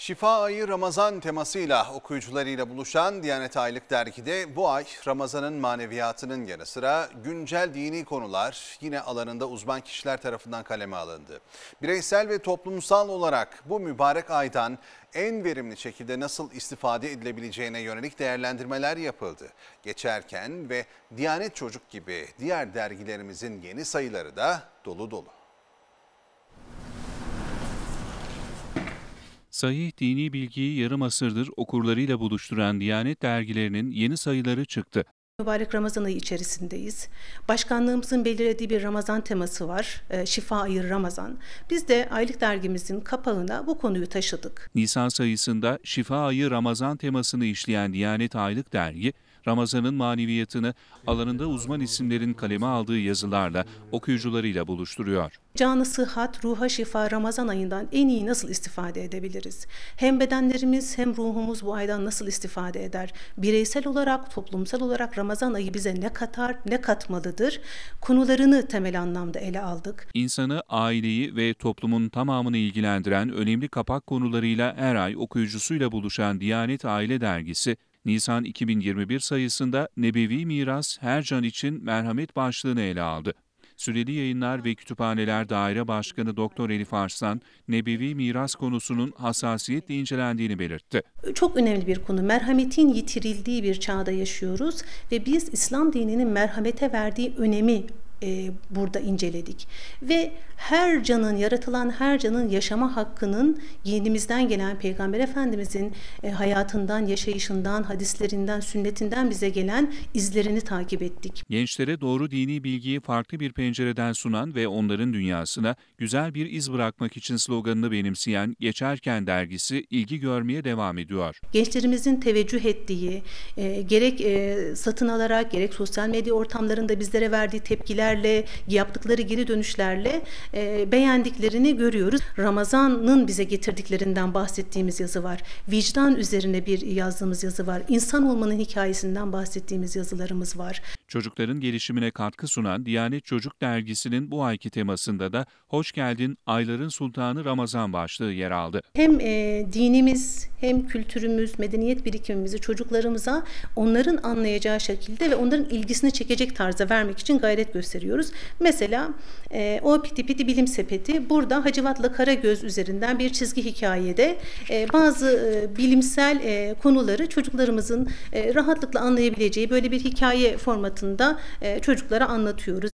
Şifa ayı Ramazan temasıyla okuyucularıyla buluşan Diyanet Aylık dergide bu ay Ramazan'ın maneviyatının yanı sıra güncel dini konular yine alanında uzman kişiler tarafından kaleme alındı. Bireysel ve toplumsal olarak bu mübarek aydan en verimli şekilde nasıl istifade edilebileceğine yönelik değerlendirmeler yapıldı. Geçerken ve Diyanet Çocuk gibi diğer dergilerimizin yeni sayıları da dolu dolu. Sahih dini bilgiyi yarım asırdır okurlarıyla buluşturan Diyanet dergilerinin yeni sayıları çıktı. Mübarek Ramazan ayı içerisindeyiz. Başkanlığımızın belirlediği bir Ramazan teması var. Ee, şifa Ayı Ramazan. Biz de aylık dergimizin kapağına bu konuyu taşıdık. Nisan sayısında Şifa Ayı Ramazan temasını işleyen Diyanet Aylık Dergi, Ramazan'ın maneviyatını alanında uzman isimlerin kaleme aldığı yazılarla okuyucularıyla buluşturuyor. Canı sıhhat, ruha şifa Ramazan ayından en iyi nasıl istifade edebiliriz? Hem bedenlerimiz hem ruhumuz bu aydan nasıl istifade eder? Bireysel olarak, toplumsal olarak Ramazan Ramazan ayı bize ne katar, ne katmalıdır konularını temel anlamda ele aldık. İnsanı, aileyi ve toplumun tamamını ilgilendiren önemli kapak konularıyla her ay okuyucusuyla buluşan Diyanet Aile Dergisi, Nisan 2021 sayısında Nebevi Miras Her Can için Merhamet başlığını ele aldı. Süreli Yayınlar ve Kütüphaneler Daire Başkanı Doktor Elif Arslan, nebevi miras konusunun hassasiyetle incelendiğini belirtti. Çok önemli bir konu. Merhametin yitirildiği bir çağda yaşıyoruz ve biz İslam dininin merhamete verdiği önemi e, burada inceledik. Ve her canın, yaratılan her canın yaşama hakkının yenimizden gelen Peygamber Efendimizin e, hayatından, yaşayışından, hadislerinden, sünnetinden bize gelen izlerini takip ettik. Gençlere doğru dini bilgiyi farklı bir pencereden sunan ve onların dünyasına güzel bir iz bırakmak için sloganını benimseyen Geçerken dergisi ilgi görmeye devam ediyor. Gençlerimizin teveccüh ettiği, e, gerek e, satın alarak gerek sosyal medya ortamlarında bizlere verdiği tepkiler haberlerle, yaptıkları geri dönüşlerle e, beğendiklerini görüyoruz. Ramazan'ın bize getirdiklerinden bahsettiğimiz yazı var. Vicdan üzerine bir yazdığımız yazı var. İnsan olmanın hikayesinden bahsettiğimiz yazılarımız var. Çocukların gelişimine katkı sunan Diyanet Çocuk Dergisi'nin bu ayki temasında da Hoş Geldin Ayların Sultanı Ramazan başlığı yer aldı. Hem e, dinimiz hem kültürümüz, medeniyet birikimimizi çocuklarımıza onların anlayacağı şekilde ve onların ilgisini çekecek tarzda vermek için gayret gösteriyoruz. Mesela e, o piti piti bilim sepeti burada Hacivat'la Karagöz üzerinden bir çizgi hikayede e, bazı e, bilimsel e, konuları çocuklarımızın e, rahatlıkla anlayabileceği böyle bir hikaye formatı formatında çocuklara anlatıyoruz.